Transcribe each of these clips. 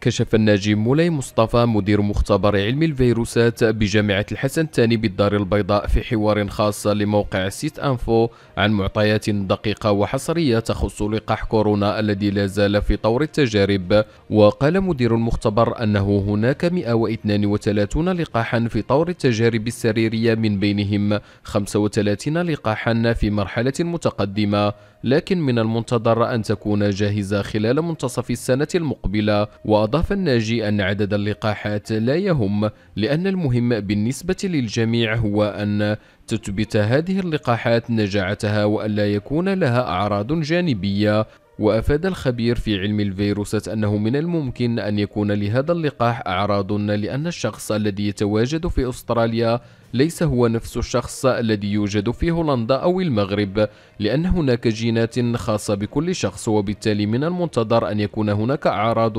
كشف الناجي مولاي مصطفى مدير مختبر علم الفيروسات بجامعة الحسن الثاني بالدار البيضاء في حوار خاص لموقع سيت أنفو عن معطيات دقيقة وحصرية تخص لقاح كورونا الذي لا زال في طور التجارب وقال مدير المختبر أنه هناك 132 لقاحا في طور التجارب السريرية من بينهم 35 لقاحا في مرحلة متقدمة لكن من المنتظر أن تكون جاهزة خلال منتصف السنة المقبلة وأضاف الناجي أن عدد اللقاحات لا يهم لأن المهم بالنسبة للجميع هو أن تثبت هذه اللقاحات نجاعتها وأن لا يكون لها أعراض جانبية وأفاد الخبير في علم الفيروسات أنه من الممكن أن يكون لهذا اللقاح أعراض لأن الشخص الذي يتواجد في أستراليا ليس هو نفس الشخص الذي يوجد في هولندا أو المغرب لأن هناك جينات خاصة بكل شخص وبالتالي من المنتظر أن يكون هناك أعراض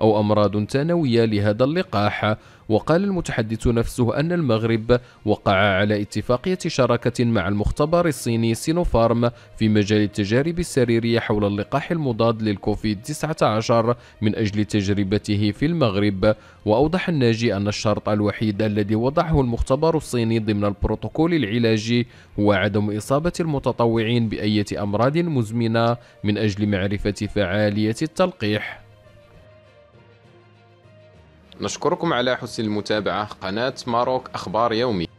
أو أمراض ثانوية لهذا اللقاح وقال المتحدث نفسه أن المغرب وقع على اتفاقية شراكة مع المختبر الصيني سينوفارم في مجال التجارب السريرية حول اللقاح المضاد للكوفيد-19 من أجل تجربته في المغرب وأوضح الناجي أن الشرط الوحيد الذي وضعه المختبر الصيني الصيني ضمن البروتوكول العلاجي هو عدم إصابة المتطوعين بأية أمراض مزمنة من أجل معرفة فعالية التلقيح نشكركم على حسن المتابعة قناة ماروك أخبار يومي